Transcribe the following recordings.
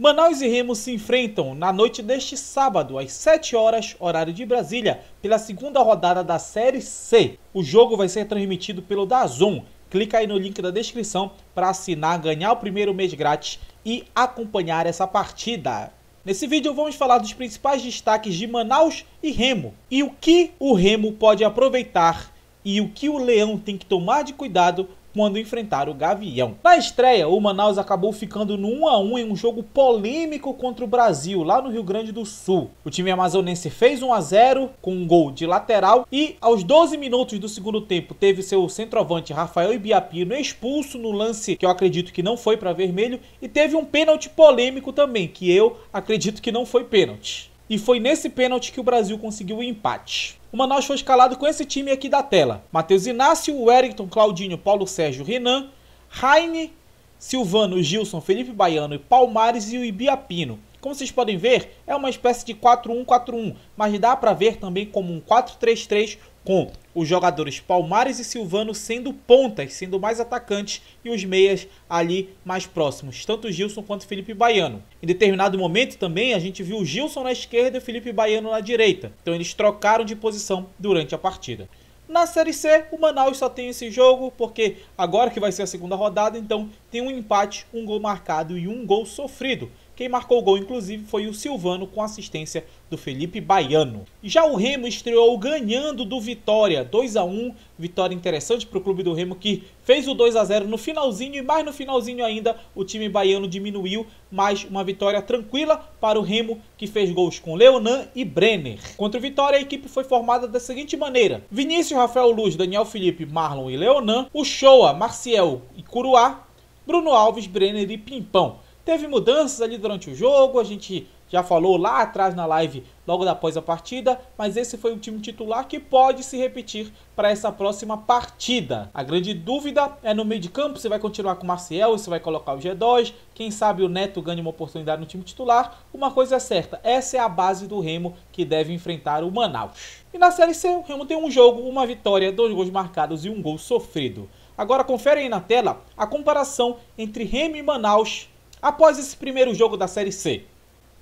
Manaus e Remo se enfrentam na noite deste sábado, às 7 horas, horário de Brasília, pela segunda rodada da Série C. O jogo vai ser transmitido pelo Dazon. Clica aí no link da descrição para assinar, ganhar o primeiro mês grátis e acompanhar essa partida. Nesse vídeo vamos falar dos principais destaques de Manaus e Remo e o que o Remo pode aproveitar e o que o Leão tem que tomar de cuidado quando enfrentar o Gavião. Na estreia, o Manaus acabou ficando no 1 a 1 em um jogo polêmico contra o Brasil, lá no Rio Grande do Sul. O time amazonense fez 1 a 0 com um gol de lateral e aos 12 minutos do segundo tempo teve seu centroavante Rafael Ibiapino expulso no lance que eu acredito que não foi para vermelho e teve um pênalti polêmico também, que eu acredito que não foi pênalti e foi nesse pênalti que o Brasil conseguiu o empate. O Manaus foi escalado com esse time aqui da tela: Matheus Inácio, Wellington, Claudinho, Paulo Sérgio, Renan, Raine, Silvano, Gilson, Felipe Baiano e Palmares e o Ibiapino. Como vocês podem ver, é uma espécie de 4-1-4-1, mas dá para ver também como um 4-3-3 com os jogadores Palmares e Silvano sendo pontas, sendo mais atacantes e os meias ali mais próximos, tanto Gilson quanto Felipe Baiano. Em determinado momento também a gente viu o Gilson na esquerda e o Felipe Baiano na direita, então eles trocaram de posição durante a partida. Na Série C, o Manaus só tem esse jogo porque agora que vai ser a segunda rodada, então tem um empate, um gol marcado e um gol sofrido. Quem marcou o gol, inclusive, foi o Silvano com assistência do Felipe Baiano. Já o Remo estreou ganhando do Vitória, 2 a 1 vitória interessante para o clube do Remo que fez o 2 a 0 no finalzinho e mais no finalzinho ainda o time baiano diminuiu, mas uma vitória tranquila para o Remo que fez gols com Leonan e Brenner. Contra o Vitória a equipe foi formada da seguinte maneira: Vinícius, Rafael Luz, Daniel Felipe, Marlon e Leonan, o Shoa, Marciel e Curuá, Bruno Alves, Brenner e Pimpão. Teve mudanças ali durante o jogo, a gente já falou lá atrás na live, logo após a partida, mas esse foi o time titular que pode se repetir para essa próxima partida. A grande dúvida é no meio de campo, se vai continuar com o Marcel, se vai colocar o G2, quem sabe o Neto ganha uma oportunidade no time titular. Uma coisa é certa, essa é a base do Remo que deve enfrentar o Manaus. E na Série C, o Remo tem um jogo, uma vitória, dois gols marcados e um gol sofrido. Agora confere aí na tela a comparação entre Remo e Manaus após esse primeiro jogo da Série C.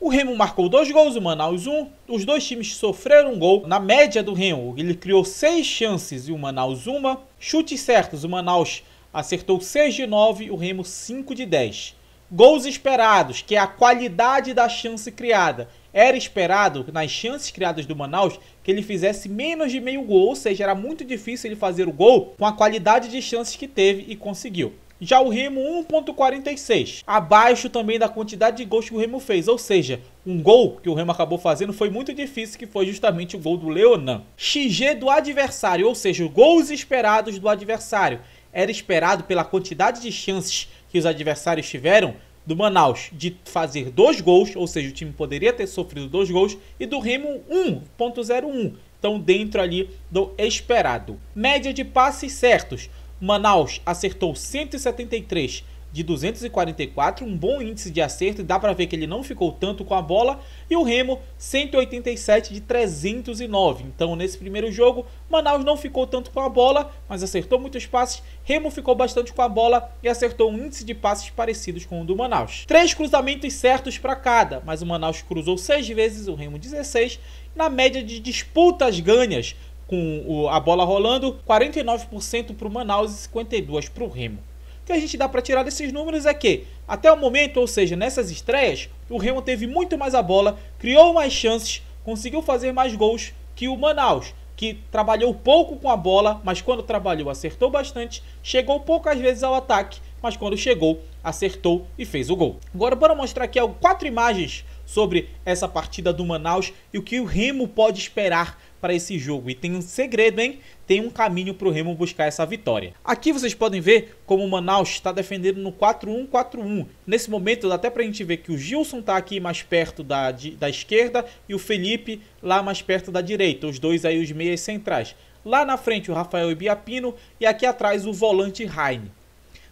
O Remo marcou dois gols, o Manaus um. Os dois times sofreram um gol. Na média do Remo, ele criou seis chances e o Manaus uma. Chutes certos, o Manaus acertou 6 de 9, o Remo 5 de 10. Gols esperados, que é a qualidade da chance criada. Era esperado, nas chances criadas do Manaus, que ele fizesse menos de meio gol, ou seja, era muito difícil ele fazer o gol com a qualidade de chances que teve e conseguiu. Já o Remo 1.46, abaixo também da quantidade de gols que o Remo fez, ou seja, um gol que o Remo acabou fazendo foi muito difícil, que foi justamente o gol do Leonan. XG do adversário, ou seja, gols esperados do adversário. Era esperado pela quantidade de chances que os adversários tiveram do Manaus de fazer dois gols, ou seja, o time poderia ter sofrido dois gols, e do Remo 1.01. Então, dentro ali do esperado. Média de passes certos. Manaus acertou 173 de 244, um bom índice de acerto, e dá para ver que ele não ficou tanto com a bola, e o Remo 187 de 309. Então, nesse primeiro jogo, Manaus não ficou tanto com a bola, mas acertou muitos passes. Remo ficou bastante com a bola e acertou um índice de passes parecidos com o do Manaus. Três cruzamentos certos para cada, mas o Manaus cruzou seis vezes, o Remo 16, na média de disputas ganhas com o, a bola rolando, 49% para o Manaus e 52% para o Remo. O que a gente dá para tirar desses números é que, até o momento, ou seja, nessas estreias, o Remo teve muito mais a bola, criou mais chances, conseguiu fazer mais gols que o Manaus, que trabalhou pouco com a bola, mas quando trabalhou acertou bastante, chegou poucas vezes ao ataque, mas quando chegou, acertou e fez o gol. Agora bora mostrar aqui quatro imagens sobre essa partida do Manaus e o que o Remo pode esperar para esse jogo. E tem um segredo, hein? Tem um caminho para o Remo buscar essa vitória. Aqui vocês podem ver como o Manaus está defendendo no 4-1-4-1. Nesse momento dá até para a gente ver que o Gilson está aqui mais perto da, de, da esquerda e o Felipe lá mais perto da direita. Os dois aí os meias centrais. Lá na frente o Rafael e Biapino e aqui atrás o volante Raine.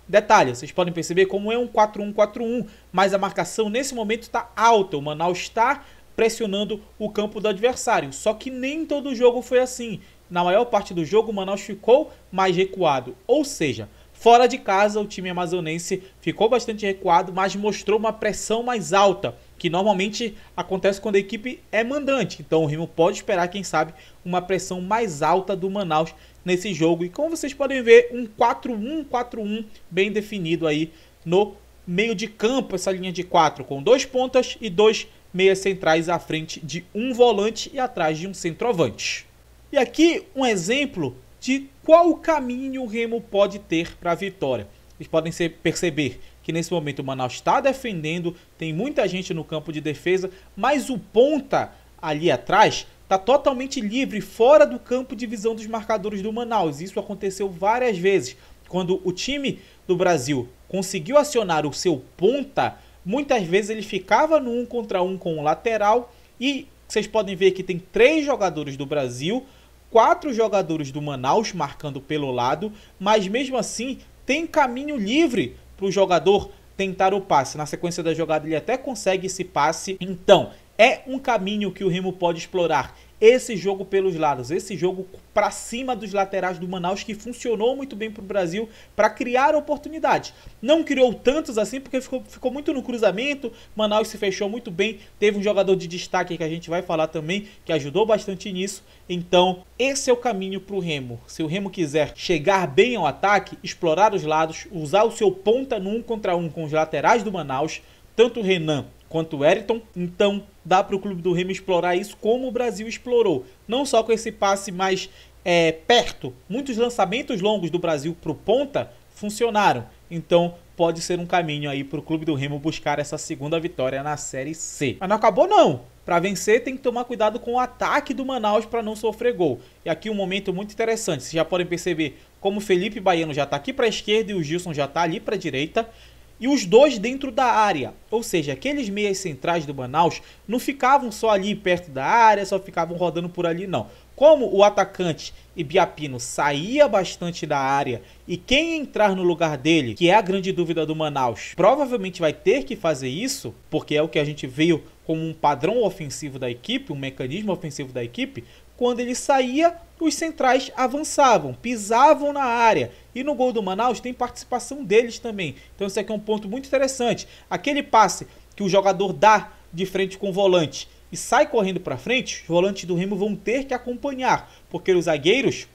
Detalhe, vocês podem perceber como é um 4-1-4-1, mas a marcação nesse momento está alta. O Manaus está pressionando o campo do adversário. Só que nem todo jogo foi assim. Na maior parte do jogo, o Manaus ficou mais recuado. Ou seja, fora de casa, o time amazonense ficou bastante recuado, mas mostrou uma pressão mais alta, que normalmente acontece quando a equipe é mandante. Então o Remo pode esperar, quem sabe, uma pressão mais alta do Manaus nesse jogo. E como vocês podem ver, um 4-1-4-1 bem definido aí no meio de campo, essa linha de 4, com dois pontas e dois meias centrais à frente de um volante e atrás de um centroavante. E aqui um exemplo de qual caminho o Remo pode ter para a vitória. Vocês podem perceber que nesse momento o Manaus está defendendo, tem muita gente no campo de defesa, mas o ponta ali atrás está totalmente livre, fora do campo de visão dos marcadores do Manaus. Isso aconteceu várias vezes. Quando o time do Brasil conseguiu acionar o seu ponta, Muitas vezes ele ficava no um contra um com o lateral e vocês podem ver que tem três jogadores do Brasil, quatro jogadores do Manaus marcando pelo lado, mas mesmo assim tem caminho livre para o jogador tentar o passe. Na sequência da jogada ele até consegue esse passe. Então, é um caminho que o Remo pode explorar. Esse jogo pelos lados, esse jogo para cima dos laterais do Manaus, que funcionou muito bem para o Brasil para criar oportunidades. Não criou tantos assim, porque ficou, ficou muito no cruzamento. Manaus se fechou muito bem. Teve um jogador de destaque que a gente vai falar também, que ajudou bastante nisso. Então, esse é o caminho para o Remo. Se o Remo quiser chegar bem ao ataque, explorar os lados, usar o seu ponta no um contra um com os laterais do Manaus, tanto o Renan quanto o Eriton, então dá para o clube do Remo explorar isso como o Brasil explorou. Não só com esse passe mais é, perto, muitos lançamentos longos do Brasil para o ponta funcionaram. Então pode ser um caminho aí para o clube do Remo buscar essa segunda vitória na Série C. Mas não acabou não. Para vencer tem que tomar cuidado com o ataque do Manaus para não sofrer gol. E aqui um momento muito interessante. Vocês já podem perceber como Felipe Baiano já está aqui para a esquerda e o Gilson já está ali para a direita e os dois dentro da área. Ou seja, aqueles meias centrais do Manaus não ficavam só ali perto da área, só ficavam rodando por ali, não. Como o atacante Ibiapino saía bastante da área e quem entrar no lugar dele, que é a grande dúvida do Manaus, provavelmente vai ter que fazer isso, porque é o que a gente veio como um padrão ofensivo da equipe, um mecanismo ofensivo da equipe, quando ele saía, os centrais avançavam, pisavam na área. E no gol do Manaus tem participação deles também. Então isso aqui é um ponto muito interessante. Aquele passe que o jogador dá de frente com o volante e sai correndo para frente, os volantes do Remo vão ter que acompanhar, porque os zagueiros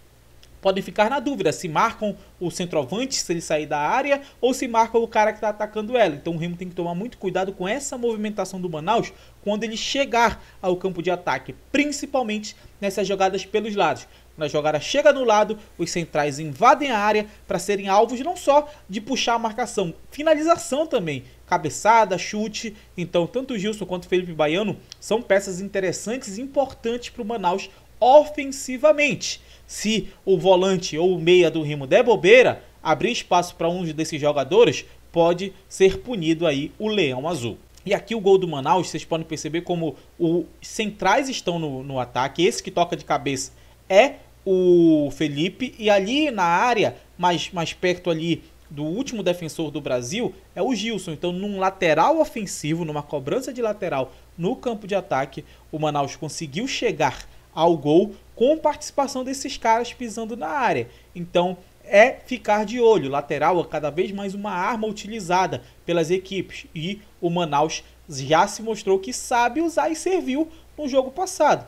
podem ficar na dúvida se marcam o centroavante, se ele sair da área, ou se marcam o cara que está atacando ela. Então o Remo tem que tomar muito cuidado com essa movimentação do Manaus quando ele chegar ao campo de ataque, principalmente nessas jogadas pelos lados. Quando a jogada chega no lado, os centrais invadem a área para serem alvos não só de puxar a marcação, finalização também, cabeçada, chute. Então, tanto o Gilson quanto o Felipe Baiano são peças interessantes e importantes para o Manaus ofensivamente. Se o volante ou o meia do Remo der bobeira, abrir espaço para um desses jogadores, pode ser punido aí o Leão Azul. E aqui o gol do Manaus, vocês podem perceber como os centrais estão no, no ataque. Esse que toca de cabeça é o Felipe. E ali na área, mais, mais perto ali do último defensor do Brasil é o Gilson. Então, num lateral ofensivo, numa cobrança de lateral no campo de ataque, o Manaus conseguiu chegar ao gol com participação desses caras pisando na área. Então é ficar de olho. Lateral é cada vez mais uma arma utilizada pelas equipes e o Manaus já se mostrou que sabe usar e serviu no jogo passado.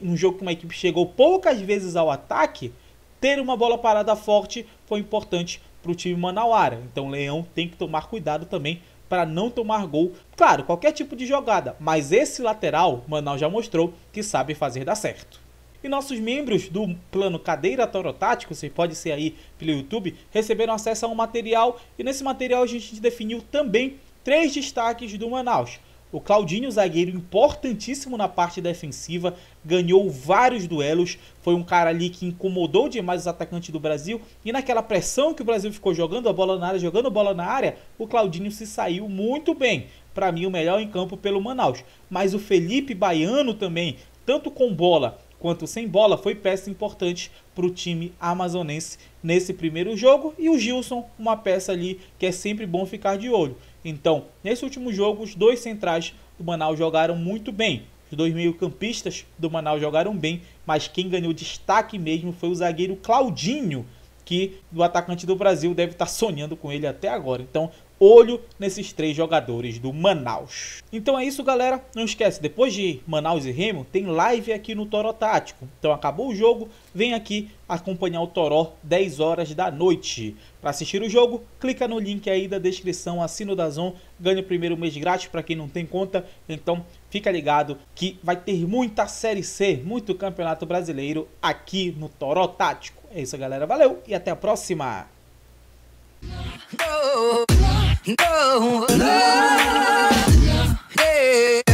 Num jogo que uma equipe chegou poucas vezes ao ataque, ter uma bola parada forte foi importante para o time manauara. Então o Leão tem que tomar cuidado também para não tomar gol. Claro, qualquer tipo de jogada, mas esse lateral, Manaus já mostrou que sabe fazer dar certo. E nossos membros do plano Cadeira Torotático, você pode ser aí pelo YouTube, receberam acesso a um material e nesse material a gente definiu também três destaques do Manaus. O Claudinho, zagueiro importantíssimo na parte defensiva, ganhou vários duelos, foi um cara ali que incomodou demais os atacantes do Brasil e naquela pressão que o Brasil ficou jogando a bola na área, jogando a bola na área, o Claudinho se saiu muito bem. Para mim, o melhor em campo pelo Manaus. Mas o Felipe Baiano também, tanto com bola quanto sem bola, foi peça importante para o time amazonense nesse primeiro jogo. E o Gilson, uma peça ali que é sempre bom ficar de olho. Então, nesse último jogo, os dois centrais do Manaus jogaram muito bem. Os dois meio-campistas do Manaus jogaram bem, mas quem ganhou destaque mesmo foi o zagueiro Claudinho, que o atacante do Brasil deve estar sonhando com ele até agora. Então, olho nesses três jogadores do Manaus. Então é isso, galera. Não esquece, depois de Manaus e Remo, tem live aqui no Toró Tático. Então acabou o jogo, vem aqui acompanhar o Toró 10 horas da noite. Para assistir o jogo, clica no link aí da descrição, assina o Dazon, ganha o primeiro mês grátis para quem não tem conta. Então fica ligado que vai ter muita Série C, muito Campeonato Brasileiro aqui no Toró Tático. É isso, galera. Valeu e até a próxima! No love, love. Yeah.